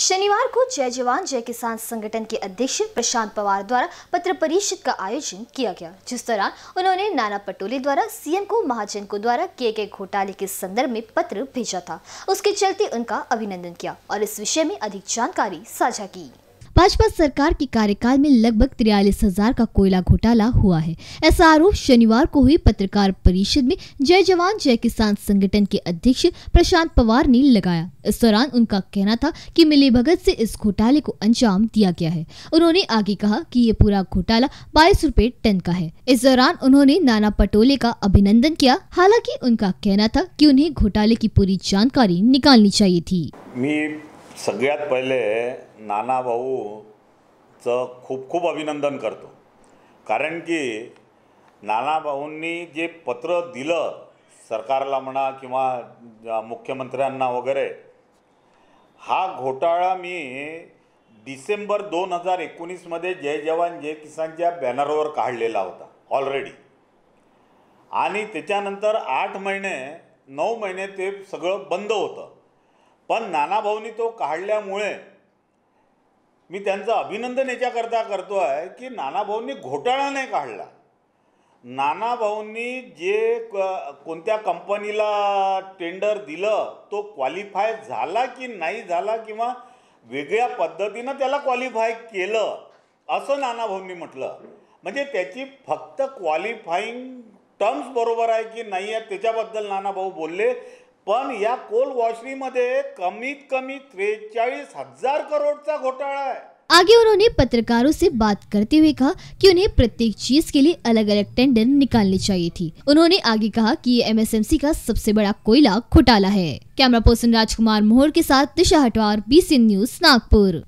शनिवार को जय जवान जय किसान संगठन के अध्यक्ष प्रशांत पवार द्वारा पत्र परिषद का आयोजन किया गया जिस दौरान उन्होंने नाना पटोले द्वारा सीएम को महाजन को द्वारा किए गए घोटाले के संदर्भ में पत्र भेजा था उसके चलते उनका अभिनंदन किया और इस विषय में अधिक जानकारी साझा की भाजपा सरकार के कार्यकाल में लगभग तिरयालीस हजार का कोयला घोटाला हुआ है ऐसा आरोप शनिवार को हुई पत्रकार परिषद में जय जवान जय किसान संगठन के अध्यक्ष प्रशांत पवार ने लगाया इस दौरान उनका कहना था कि मिली भगत से इस घोटाले को अंजाम दिया गया है उन्होंने आगे कहा कि ये पूरा घोटाला बाईस रूपए टन का है इस दौरान उन्होंने नाना पटोले का अभिनंदन किया हालांकि उनका कहना था कि उन्हें घोटाले की पूरी जानकारी निकालनी चाहिए थी सगळ्यात पहिले नाना भाऊचं खूप खूप अभिनंदन करतो कारण की नाना भाऊंनी जे पत्र दिलं सरकारला म्हणा किंवा मुख्यमंत्र्यांना वगैरे हा घोटाळा मी डिसेंबर दोन हजार एकोणीसमध्ये जय जवान जय किसानच्या बॅनरवर काढलेला होता ऑलरेडी आणि त्याच्यानंतर आठ महिने नऊ महिने ते सगळं बंद होतं पण नानाभाऊंनी तो काढल्यामुळे मी त्यांचं अभिनंदन याच्याकरता करतो आहे की नानाभाऊंनी घोटाळा नाही काढला नानाभाऊंनी जे क कोणत्या कंपनीला टेंडर दिलं तो क्वालिफाय झाला की नाही झाला किंवा वेगळ्या पद्धतीनं त्याला क्वालिफाय केलं असं नानाभाऊंनी म्हटलं म्हणजे त्याची फक्त क्वालिफाईंग टर्म्स बरोबर आहे की नाही आहे त्याच्याबद्दल नानाभाऊ बोलले पन या कोल मध्य कमीत कमी त्रेच हजार करोड़ का घोटाला है आगे उन्होंने पत्रकारों से बात करते हुए कहा कि उन्हें प्रत्येक चीज के लिए अलग अलग टेंडर निकालनी चाहिए थी उन्होंने आगे कहा कि ये एमएसएमसी का सबसे बड़ा कोयला घोटाला है कैमरा पर्सन राजकुमार मोहर के साथ दिशा हटवार बीसी न्यूज नागपुर